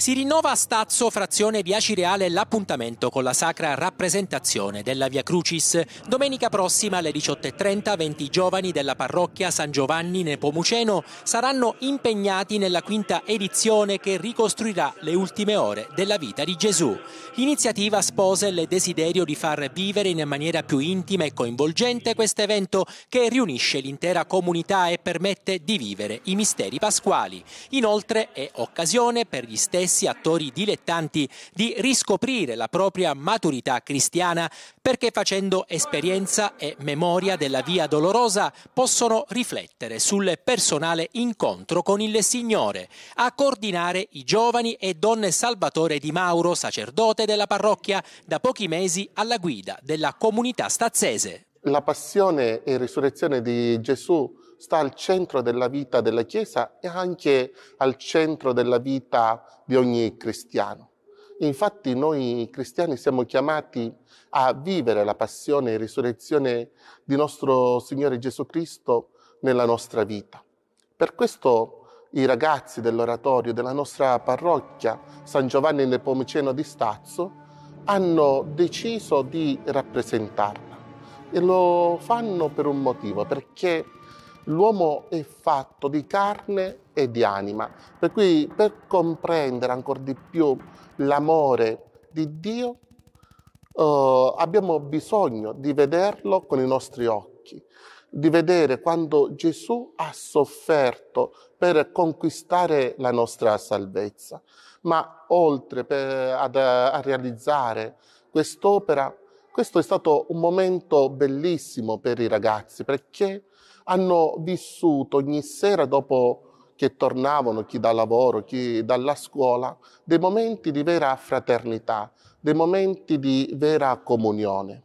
Si rinnova a Stazzo, frazione via Cireale, l'appuntamento con la sacra rappresentazione della Via Crucis. Domenica prossima alle 18.30 20 giovani della parrocchia San Giovanni Nepomuceno saranno impegnati nella quinta edizione che ricostruirà le ultime ore della vita di Gesù. L'iniziativa sposa il desiderio di far vivere in maniera più intima e coinvolgente questo evento che riunisce l'intera comunità e permette di vivere i misteri pasquali. Inoltre è occasione per gli stessi stessi attori dilettanti di riscoprire la propria maturità cristiana perché facendo esperienza e memoria della via dolorosa possono riflettere sul personale incontro con il Signore, a coordinare i giovani e donne Salvatore Di Mauro, sacerdote della parrocchia, da pochi mesi alla guida della comunità stazzese. La passione e risurrezione di Gesù sta al centro della vita della Chiesa e anche al centro della vita di ogni cristiano. Infatti noi cristiani siamo chiamati a vivere la passione e risurrezione di nostro Signore Gesù Cristo nella nostra vita. Per questo i ragazzi dell'oratorio della nostra parrocchia San Giovanni Nepomuceno di Stazzo hanno deciso di rappresentarla e lo fanno per un motivo, perché l'uomo è fatto di carne e di anima, per cui per comprendere ancora di più l'amore di Dio eh, abbiamo bisogno di vederlo con i nostri occhi, di vedere quando Gesù ha sofferto per conquistare la nostra salvezza, ma oltre per, ad, a realizzare quest'opera questo è stato un momento bellissimo per i ragazzi perché hanno vissuto ogni sera dopo che tornavano, chi da lavoro, chi dalla scuola, dei momenti di vera fraternità, dei momenti di vera comunione.